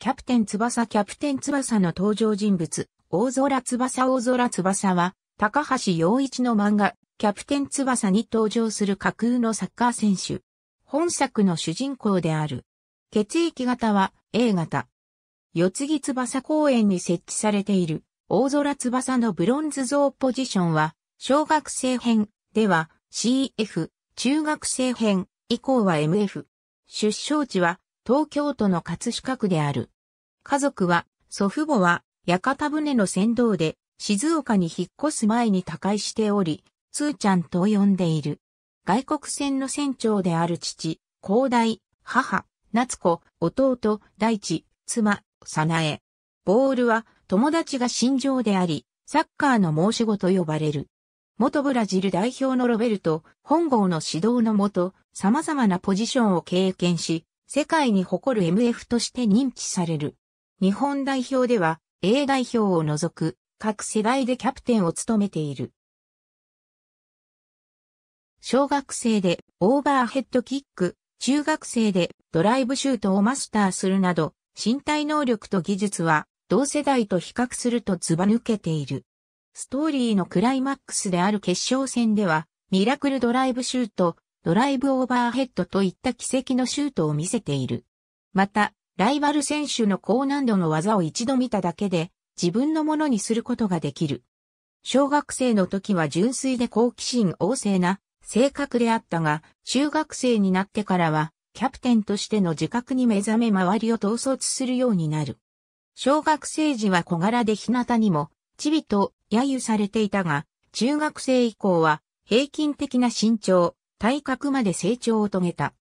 キャプテン翼キャプテン翼の登場人物、大空翼大空翼は、高橋洋一の漫画、キャプテン翼に登場する架空のサッカー選手。本作の主人公である。血液型は A 型。四つ木翼公園に設置されている大空翼のブロンズ像ポジションは、小学生編では CF、中学生編以降は MF。出生地は東京都の葛飾区である。家族は、祖父母は、屋形船の船頭で、静岡に引っ越す前に他界しており、つーちゃんと呼んでいる。外国船の船長である父、広大、母、夏子、弟、大地、妻、早苗。ボールは友達が心情であり、サッカーの申し子と呼ばれる。元ブラジル代表のロベルト、本郷の指導のもと、様々なポジションを経験し、世界に誇る MF として認知される。日本代表では A 代表を除く各世代でキャプテンを務めている。小学生でオーバーヘッドキック、中学生でドライブシュートをマスターするなど、身体能力と技術は同世代と比較するとずば抜けている。ストーリーのクライマックスである決勝戦では、ミラクルドライブシュート、ドライブオーバーヘッドといった奇跡のシュートを見せている。また、ライバル選手の高難度の技を一度見ただけで、自分のものにすることができる。小学生の時は純粋で好奇心旺盛な性格であったが、中学生になってからは、キャプテンとしての自覚に目覚め周りを統率するようになる。小学生時は小柄で日向にも、チビと揶揄されていたが、中学生以降は平均的な身長、体格まで成長を遂げた。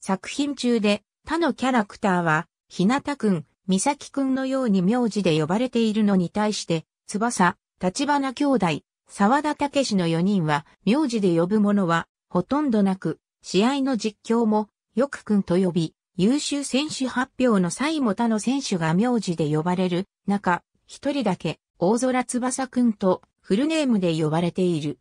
作品中で他のキャラクターは、ひなたくん、みさきくんのように名字で呼ばれているのに対して、翼、立花兄弟、沢田武史の4人は、名字で呼ぶものは、ほとんどなく、試合の実況も、よくくんと呼び、優秀選手発表の際も他の選手が名字で呼ばれる中、一人だけ、大空翼くんとフルネームで呼ばれている。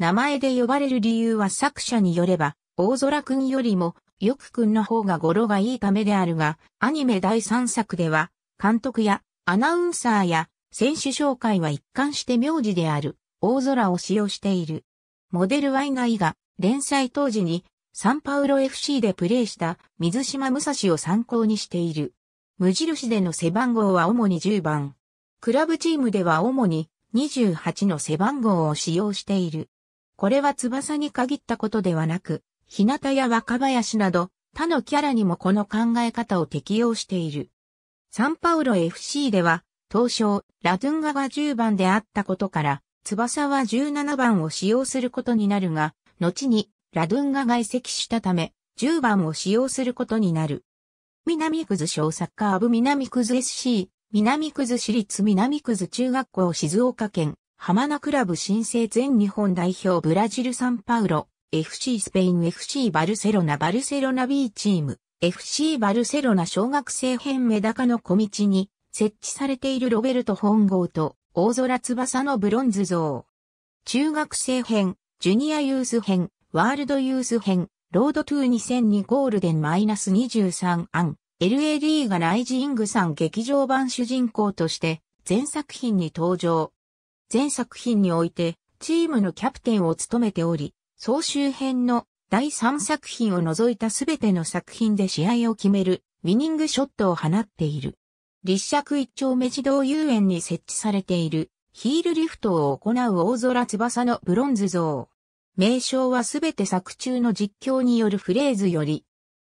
名前で呼ばれる理由は作者によれば、大空くんよりも、よくくんの方が語呂がいいためであるが、アニメ第3作では、監督やアナウンサーや選手紹介は一貫して名字である、大空を使用している。モデルは以外が、連載当時に、サンパウロ FC でプレーした水島武蔵を参考にしている。無印での背番号は主に10番。クラブチームでは主に28の背番号を使用している。これは翼に限ったことではなく、日向や若林など、他のキャラにもこの考え方を適用している。サンパウロ FC では、当初、ラドゥンガが10番であったことから、翼は17番を使用することになるが、後に、ラドゥンガが移籍したため、10番を使用することになる。南くず小サッカー部南くず SC、南くず市立南くず中学校静岡県、浜名クラブ新生全日本代表ブラジルサンパウロ、FC スペイン FC バルセロナバルセロナ B チーム、FC バルセロナ小学生編メダカの小道に設置されているロベルト本郷と大空翼のブロンズ像。中学生編、ジュニアユース編、ワールドユース編、ロードトゥ2002ゴールデンマイナス23アン、LA d がライジングさん劇場版主人公として、全作品に登場。全作品においてチームのキャプテンを務めており、総集編の第3作品を除いたすべての作品で試合を決めるウィニングショットを放っている。立尺一丁目児童遊園に設置されているヒールリフトを行う大空翼のブロンズ像。名称はすべて作中の実況によるフレーズより、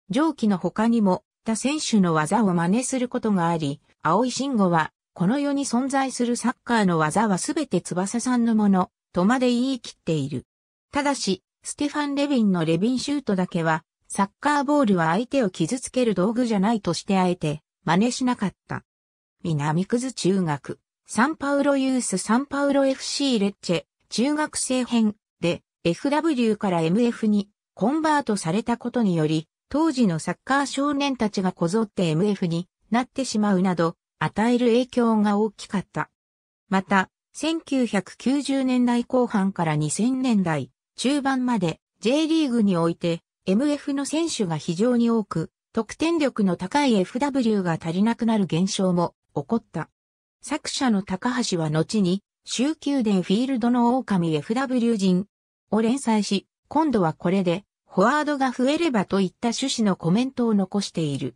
上記の他にも他選手の技を真似することがあり、青井慎吾はこの世に存在するサッカーの技はすべて翼さんのもの、とまで言い切っている。ただし、ステファン・レヴィンのレヴィンシュートだけは、サッカーボールは相手を傷つける道具じゃないとしてあえて、真似しなかった。南葛中学、サンパウロユースサンパウロ FC レッチェ、中学生編で FW から MF にコンバートされたことにより、当時のサッカー少年たちがこぞって MF になってしまうなど、与える影響が大きかった。また、1990年代後半から2000年代中盤まで J リーグにおいて MF の選手が非常に多く、得点力の高い FW が足りなくなる現象も起こった。作者の高橋は後に、週休伝フィールドの狼 FW 人を連載し、今度はこれで、フォワードが増えればといった趣旨のコメントを残している。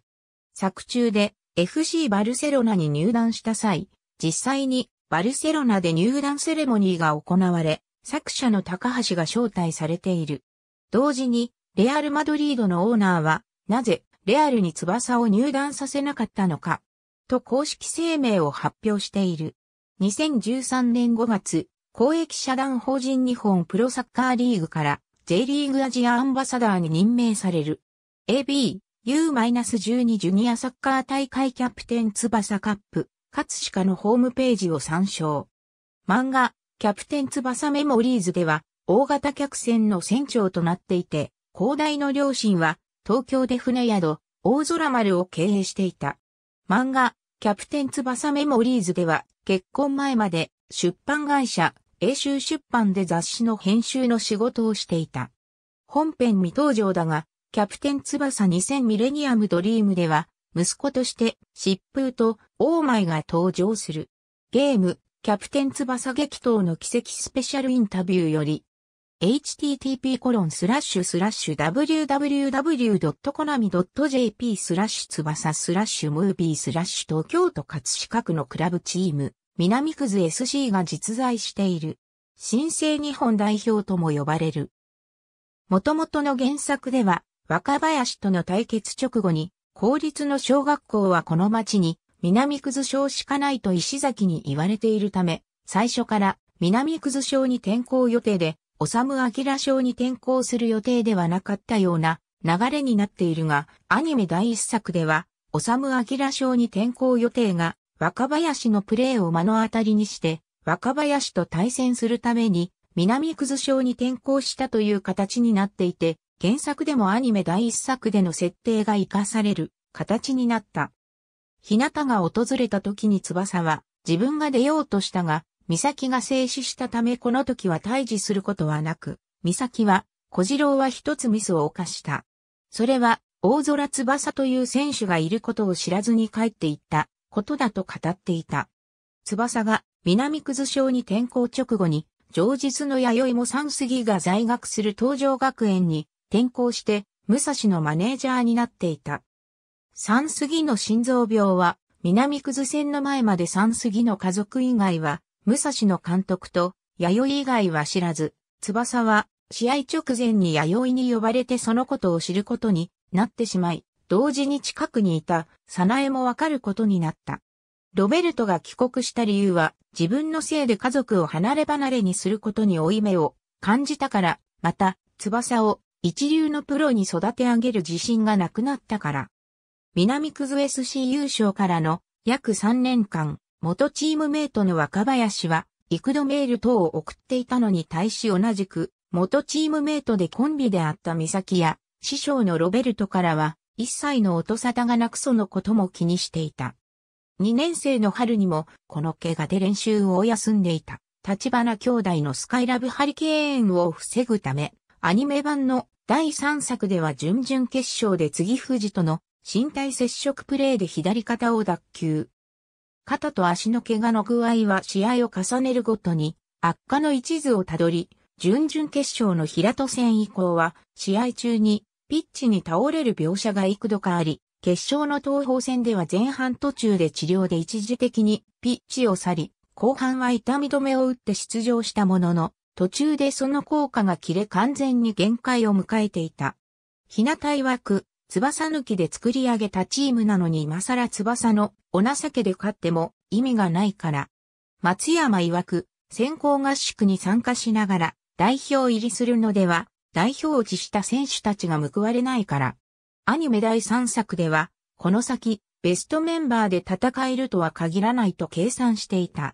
作中で、FC バルセロナに入団した際、実際にバルセロナで入団セレモニーが行われ、作者の高橋が招待されている。同時に、レアル・マドリードのオーナーは、なぜ、レアルに翼を入団させなかったのか、と公式声明を発表している。2013年5月、公益社団法人日本プロサッカーリーグから J リーグアジアアンバサダーに任命される。AB、U-12 ジュニアサッカー大会キャプテン翼カップ、葛飾のホームページを参照。漫画、キャプテン翼メモリーズでは、大型客船の船長となっていて、広大の両親は、東京で船宿、大空丸を経営していた。漫画、キャプテン翼メモリーズでは、結婚前まで出版会社、英州出版で雑誌の編集の仕事をしていた。本編未登場だが、キャプテン翼2000ミレニアムドリームでは、息子として疾風とオーマイが登場する。ゲーム、キャプテン翼激闘の奇跡スペシャルインタビューより、http コロンスラッシュスラッシュ www.konami.jp スラッシュ翼スラッシュムービースラッシュ東京都葛飾区のクラブチーム、南くず SC が実在している。新生日本代表とも呼ばれる。元々の原作では、若林との対決直後に、公立の小学校はこの町に南くず小しかないと石崎に言われているため、最初から南くず小に転校予定で、おさむあきらに転校する予定ではなかったような流れになっているが、アニメ第一作では、おさむあきらに転校予定が、若林のプレーを目の当たりにして、若林と対戦するために、南くず小に転校したという形になっていて、原作でもアニメ第一作での設定が活かされる形になった。日向が訪れた時に翼は自分が出ようとしたが、美咲が静止したためこの時は退治することはなく、美咲は小次郎は一つミスを犯した。それは大空翼という選手がいることを知らずに帰っていったことだと語っていた。翼が南葛賞に転校直後に、上日の弥生も三杉が在学する東上学園に転校して、武蔵のマネージャーになっていた。三杉の心臓病は、南久津線の前まで三杉の家族以外は、武蔵の監督と、弥生以外は知らず、翼は、試合直前に弥生に呼ばれてそのことを知ることになってしまい、同時に近くにいた、早苗もわかることになった。ロベルトが帰国した理由は、自分のせいで家族を離れ離れにすることに負い目を感じたから、また、翼を一流のプロに育て上げる自信がなくなったから。南クズ SC 優勝からの約3年間、元チームメイトの若林は、幾度メール等を送っていたのに対し同じく、元チームメイトでコンビであった美咲や、師匠のロベルトからは、一切の音沙汰がなくそのことも気にしていた。2年生の春にも、この怪我で練習を休んでいた、立花兄弟のスカイラブハリケーンを防ぐため、アニメ版の第3作では準々決勝で次藤との身体接触プレーで左肩を脱臼。肩と足の怪我の具合は試合を重ねるごとに悪化の一途をたどり、準々決勝の平戸戦以降は試合中にピッチに倒れる描写が幾度かあり、決勝の東方戦では前半途中で治療で一時的にピッチを去り、後半は痛み止めを打って出場したものの、途中でその効果が切れ完全に限界を迎えていた。日向いわく、翼抜きで作り上げたチームなのに今更翼のお情けで勝っても意味がないから。松山曰く、先行合宿に参加しながら代表入りするのでは、代表を辞した選手たちが報われないから。アニメ第3作では、この先、ベストメンバーで戦えるとは限らないと計算していた。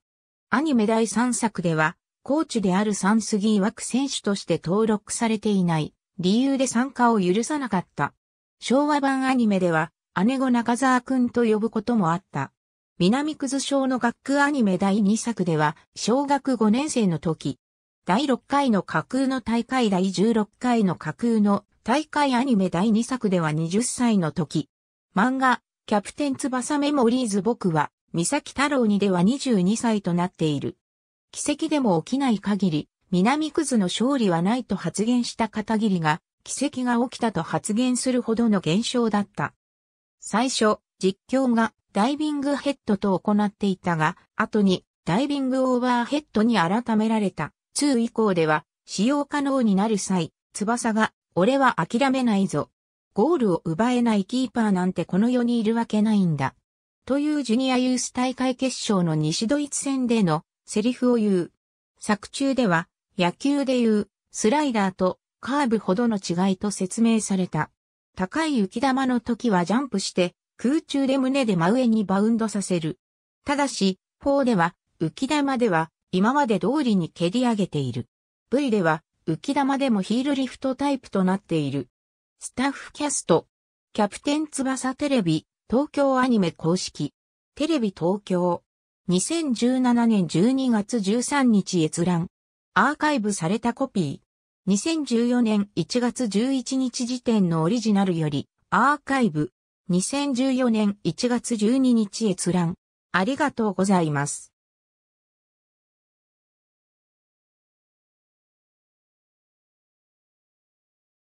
アニメ第3作では、コーチであるサンスギー枠選手として登録されていない理由で参加を許さなかった。昭和版アニメでは姉子中沢くんと呼ぶこともあった。南くず賞の学区アニメ第2作では小学5年生の時、第6回の架空の大会第16回の架空の大会アニメ第2作では20歳の時、漫画、キャプテン翼メモリーズ僕は、三崎太郎にでは22歳となっている。奇跡でも起きない限り、南クズの勝利はないと発言した片桐が、奇跡が起きたと発言するほどの現象だった。最初、実況がダイビングヘッドと行っていたが、後にダイビングオーバーヘッドに改められた。2以降では、使用可能になる際、翼が、俺は諦めないぞ。ゴールを奪えないキーパーなんてこの世にいるわけないんだ。というジュニアユース大会決勝の西ドイツ戦でのセリフを言う。作中では、野球で言う、スライダーとカーブほどの違いと説明された。高い浮き玉の時はジャンプして、空中で胸で真上にバウンドさせる。ただし、4では、浮き玉では、今まで通りに蹴り上げている。V では、浮き玉でもヒールリフトタイプとなっている。スタッフキャスト。キャプテン翼テレビ、東京アニメ公式。テレビ東京。2017年12月13日閲覧。アーカイブされたコピー。2014年1月11日時点のオリジナルより、アーカイブ。2014年1月12日閲覧。ありがとうございます。